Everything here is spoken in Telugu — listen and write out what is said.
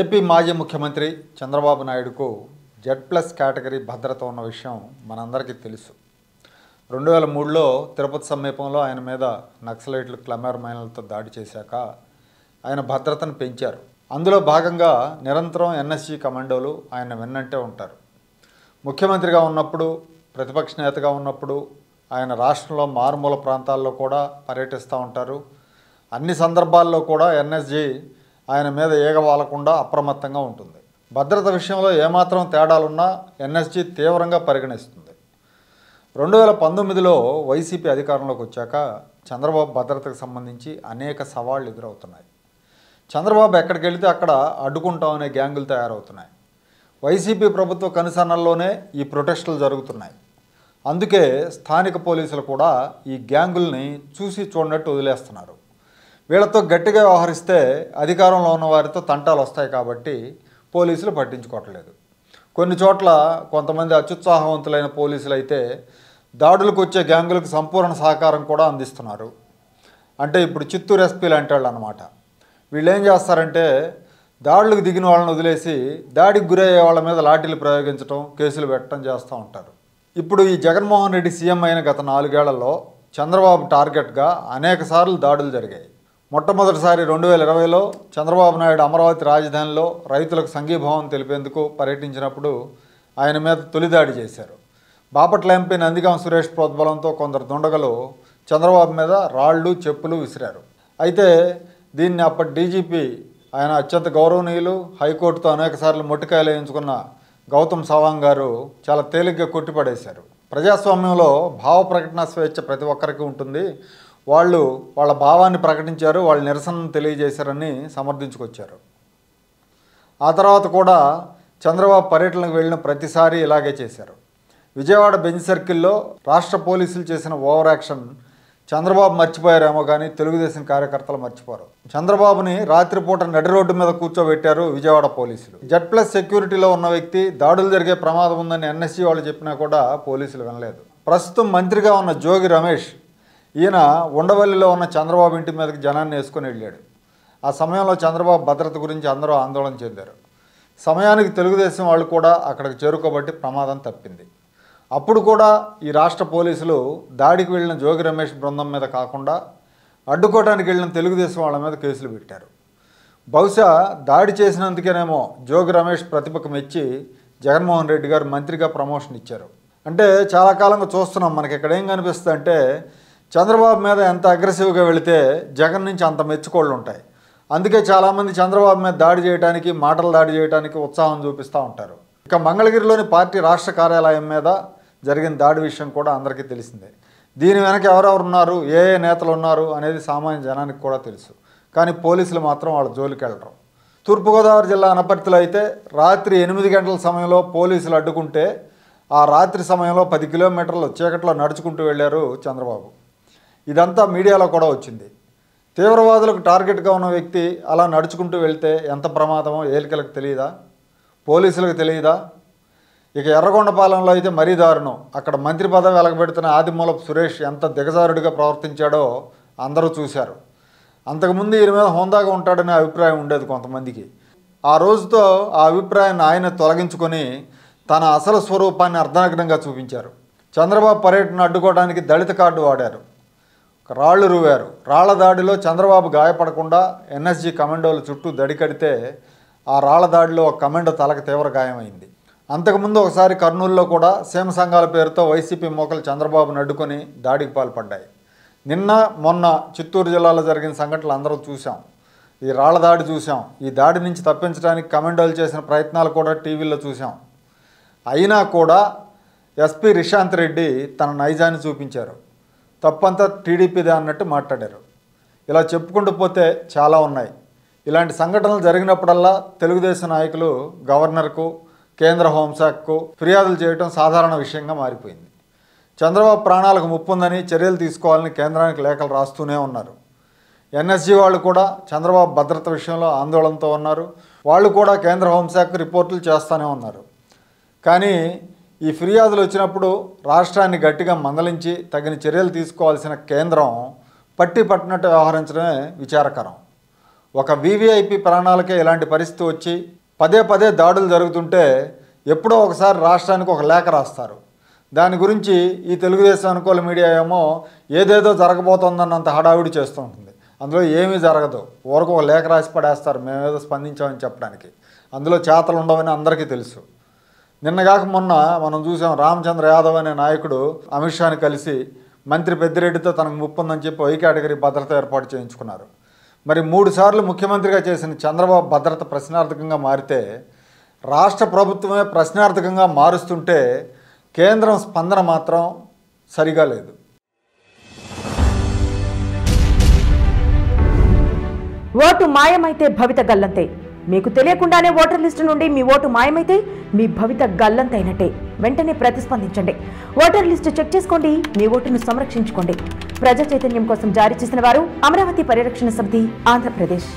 ఏపీ మాజీ ముఖ్యమంత్రి చంద్రబాబు నాయుడుకు జెడ్ ప్లస్ కేటగిరీ భద్రత ఉన్న విషయం మనందరికీ తెలుసు రెండు వేల మూడులో తిరుపతి సమీపంలో ఆయన మీద నక్సలైట్లు క్లమర్ మైన్లతో దాడి చేశాక ఆయన భద్రతను పెంచారు అందులో భాగంగా నిరంతరం ఎన్ఎస్జీ కమాండోలు ఆయన విన్నంటే ఉంటారు ముఖ్యమంత్రిగా ఉన్నప్పుడు ప్రతిపక్ష నేతగా ఉన్నప్పుడు ఆయన రాష్ట్రంలో మారుమూల ప్రాంతాల్లో కూడా పర్యటిస్తూ ఉంటారు అన్ని సందర్భాల్లో కూడా ఎన్ఎస్జీ ఆయన మీద ఏగవాలకుండా అప్రమత్తంగా ఉంటుంది భద్రత విషయంలో ఏమాత్రం తేడాలున్నా ఎన్ఎస్జీ తీవ్రంగా పరిగణిస్తుంది రెండు వేల పంతొమ్మిదిలో వైసీపీ అధికారంలోకి వచ్చాక చంద్రబాబు భద్రతకు సంబంధించి అనేక సవాళ్లు ఎదురవుతున్నాయి చంద్రబాబు ఎక్కడికి వెళితే అక్కడ అడ్డుకుంటామనే గ్యాంగులు తయారవుతున్నాయి వైసీపీ ప్రభుత్వ కనుసన్నల్లోనే ఈ ప్రొటెస్టులు జరుగుతున్నాయి అందుకే స్థానిక పోలీసులు కూడా ఈ గ్యాంగుల్ని చూసి చూడనట్టు వదిలేస్తున్నారు వీళ్ళతో గట్టిగా వ్యవహరిస్తే అధికారంలో ఉన్న వారితో తంటాలు వస్తాయి కాబట్టి పోలీసులు పట్టించుకోవట్లేదు కొన్ని చోట్ల కొంతమంది అత్యుత్సాహవంతులైన పోలీసులు అయితే దాడులకు వచ్చే గ్యాంగులకు సంపూర్ణ సహకారం కూడా అందిస్తున్నారు అంటే ఇప్పుడు చిత్తూరు ఎస్పీలు లాంటి వాళ్ళు అనమాట వీళ్ళు ఏం చేస్తారంటే దాడులకు దిగిన వాళ్ళని వదిలేసి దాడికి గురయ్యే వాళ్ళ మీద లాఠీలు ప్రయోగించడం కేసులు పెట్టడం చేస్తూ ఉంటారు ఇప్పుడు ఈ జగన్మోహన్ రెడ్డి సీఎం అయిన గత నాలుగేళ్లలో చంద్రబాబు టార్గెట్గా అనేకసార్లు దాడులు జరిగాయి మొట్టమొదటిసారి రెండు వేల ఇరవైలో చంద్రబాబు నాయుడు అమరావతి రాజధానిలో రైతులకు సంఘీభావం తెలిపేందుకు పర్యటించినప్పుడు ఆయన మీద తొలిదాడి చేశారు బాపట్ల ఎంపీ నందిగాం సురేష్ ప్రోద్బలంతో కొందరు దుండగలు చంద్రబాబు మీద రాళ్ళు చెప్పులు విసిరారు అయితే దీన్ని అప్పటి డీజీపీ ఆయన అత్యంత గౌరవనీయులు హైకోర్టుతో అనేకసార్లు మొట్టికాయలు వేయించుకున్న గౌతమ్ సవాంగ్ గారు చాలా తేలిగ్గా కొట్టిపడేశారు ప్రజాస్వామ్యంలో భావ ప్రకటన స్వేచ్ఛ ప్రతి ఒక్కరికి ఉంటుంది వాళ్ళు వాళ్ళ భావాన్ని ప్రకటించారు వాళ్ళ నిరసనను తెలియజేశారని సమర్థించుకొచ్చారు ఆ తర్వాత కూడా చంద్రబాబు పర్యటనకు వెళ్ళిన ప్రతిసారి ఇలాగే చేశారు విజయవాడ బెంచ్ సర్కిల్లో రాష్ట్ర పోలీసులు చేసిన ఓవర్ యాక్షన్ చంద్రబాబు మర్చిపోయారేమో కానీ తెలుగుదేశం కార్యకర్తలు మర్చిపోరు చంద్రబాబుని రాత్రిపూట నడి రోడ్డు మీద కూర్చోబెట్టారు విజయవాడ పోలీసులు జడ్ ప్లస్ సెక్యూరిటీలో ఉన్న వ్యక్తి దాడులు జరిగే ప్రమాదం ఉందని ఎన్ఎస్సీ వాళ్ళు చెప్పినా కూడా పోలీసులు వినలేదు ప్రస్తుతం మంత్రిగా ఉన్న జోగి రమేష్ ఈయన ఉండవల్లిలో ఉన్న చంద్రబాబు ఇంటి మీదకి జనాన్ని వేసుకొని వెళ్ళాడు ఆ సమయంలో చంద్రబాబు భద్రత గురించి అందరూ ఆందోళన చెందారు సమయానికి తెలుగుదేశం వాళ్ళు కూడా అక్కడికి చేరుకోబట్టి ప్రమాదం తప్పింది అప్పుడు కూడా ఈ రాష్ట్ర పోలీసులు దాడికి వెళ్ళిన జోగి రమేష్ బృందం మీద కాకుండా అడ్డుకోవడానికి వెళ్ళిన తెలుగుదేశం వాళ్ళ మీద కేసులు పెట్టారు బహుశా దాడి చేసినందుకేనేమో జోగి రమేష్ ప్రతిభకు మెచ్చి జగన్మోహన్ రెడ్డి గారు మంత్రిగా ప్రమోషన్ ఇచ్చారు అంటే చాలా కాలంగా చూస్తున్నాం మనకి ఇక్కడ ఏం కనిపిస్తుంది అంటే చంద్రబాబు మీద ఎంత అగ్రెసివ్గా వెళితే జగన్ నుంచి అంత మెచ్చుకోళ్ళు ఉంటాయి అందుకే చాలామంది చంద్రబాబు మీద దాడి చేయడానికి మాటలు దాడి చేయడానికి ఉత్సాహం చూపిస్తూ ఉంటారు ఇక మంగళగిరిలోని పార్టీ రాష్ట్ర కార్యాలయం మీద జరిగిన దాడి విషయం కూడా అందరికీ తెలిసిందే దీని వెనక ఎవరెవరు ఉన్నారు ఏ ఏ నేతలు ఉన్నారు అనేది సామాన్య జనానికి కూడా తెలుసు కానీ పోలీసులు మాత్రం వాళ్ళ జోలికి వెళ్ళరు తూర్పుగోదావరి జిల్లా అనపర్తిలో అయితే రాత్రి ఎనిమిది గంటల సమయంలో పోలీసులు అడ్డుకుంటే ఆ రాత్రి సమయంలో పది కిలోమీటర్లు చీకట్లో నడుచుకుంటూ వెళ్ళారు చంద్రబాబు ఇదంతా మీడియాలో కూడా వచ్చింది తీవ్రవాదులకు టార్గెట్గా ఉన్న వ్యక్తి అలా నడుచుకుంటూ వెళ్తే ఎంత ప్రమాదమో ఏలికలకు తెలియదా పోలీసులకు తెలియదా ఇక ఎర్రగొండపాలెంలో అయితే మరీ దారుణం అక్కడ మంత్రి పదవి వెలగబెడుతున్న ఆదిమూలపు సురేష్ ఎంత దిగజారుడిగా ప్రవర్తించాడో అందరూ చూశారు అంతకుముందు ఈయన మీద హోందాగా ఉంటాడనే అభిప్రాయం ఉండేది కొంతమందికి ఆ రోజుతో ఆ అభిప్రాయాన్ని ఆయన తొలగించుకొని తన అసలు స్వరూపాన్ని అర్ధనగ్నంగా చూపించారు చంద్రబాబు పర్యటన అడ్డుకోవడానికి దళిత కార్డు వాడారు రాళ్లు రువారు రాళ్ల దాడిలో చంద్రబాబు గాయపడకుండా ఎన్ఎస్జీ కమాండోల చుట్టూ దడి కడితే ఆ రాళ్ల దాడిలో ఒక కమాండో తలకు తీవ్ర గాయమైంది అంతకుముందు ఒకసారి కర్నూలులో కూడా సేమ సంఘాల పేరుతో వైసీపీ మోకలు చంద్రబాబును అడ్డుకొని దాడికి పాల్పడ్డాయి నిన్న మొన్న చిత్తూరు జిల్లాలో జరిగిన సంఘటనలు అందరూ చూశాం ఈ రాళ్ల దాడి చూశాం ఈ దాడి నుంచి తప్పించడానికి కమాండోలు చేసిన ప్రయత్నాలు కూడా టీవీలో చూశాం అయినా కూడా ఎస్పీ రిషాంత్ రెడ్డి తన నైజాన్ని చూపించారు తప్పంతా టీడీపీదే అన్నట్టు మాట్లాడారు ఇలా చెప్పుకుంటూ పోతే చాలా ఉన్నాయి ఇలాంటి సంఘటనలు జరిగినప్పుడల్లా తెలుగుదేశం నాయకులు గవర్నర్కు కేంద్ర హోంశాఖకు ఫిర్యాదులు చేయడం సాధారణ విషయంగా మారిపోయింది చంద్రబాబు ప్రాణాలకు ముప్పుందని చర్యలు తీసుకోవాలని కేంద్రానికి లేఖలు రాస్తూనే ఉన్నారు ఎన్ఎస్జీ వాళ్ళు కూడా చంద్రబాబు భద్రత విషయంలో ఆందోళనతో ఉన్నారు వాళ్ళు కూడా కేంద్ర హోంశాఖకు రిపోర్టులు చేస్తూనే ఉన్నారు కానీ ఈ ఫిర్యాదులు వచ్చినప్పుడు రాష్ట్రాన్ని గట్టిగా మందలించి తగిన చర్యలు తీసుకోవాల్సిన కేంద్రం పట్టి పట్టినట్టు వ్యవహరించడమే విచారకరం ఒక వీవీఐపీ ప్రాణాలకే ఇలాంటి పరిస్థితి వచ్చి పదే పదే దాడులు జరుగుతుంటే ఎప్పుడో ఒకసారి రాష్ట్రానికి ఒక లేఖ రాస్తారు దాని గురించి ఈ తెలుగుదేశం అనుకూల మీడియా ఏమో ఏదేదో జరగబోతోందన్నంత హడావిడి చేస్తూ ఉంటుంది అందులో ఏమీ జరగదు ఊరకు ఒక లేఖ రాసి పడేస్తారు మేమేదో స్పందించామని చెప్పడానికి అందులో చేతలు ఉండవని అందరికీ తెలుసు నిన్నగాక మొన్న మనం చూసాం రామచంద్ర యాదవ్ అనే నాయకుడు అమిత్ షాని కలిసి మంత్రి పెద్దిరెడ్డితో తనకు ముప్పుందని చెప్పి ఐ కేటగిరీ భద్రత ఏర్పాటు చేయించుకున్నారు మరి మూడుసార్లు ముఖ్యమంత్రిగా చేసిన చంద్రబాబు భద్రత ప్రశ్నార్థకంగా మారితే రాష్ట్ర ప్రభుత్వమే ప్రశ్నార్థకంగా మారుస్తుంటే కేంద్రం స్పందన మాత్రం సరిగా లేదు ఓటు మాయమైతే భవిత గల్లంతే మీకు తెలియకుండానే ఓటర్ లిస్టు నుండి మీ ఓటు మాయమైతే మీ భవిత గల్లంతైనట్టే వెంటనే ప్రతిస్పందించండి ఓటర్ లిస్టు చెక్ చేసుకోండి మీ ఓటును సంరక్షించుకోండి ప్రజా చైతన్యం కోసం జారీ చేసిన వారు అమరావతి పరిరక్షణ సమితి ఆంధ్రప్రదేశ్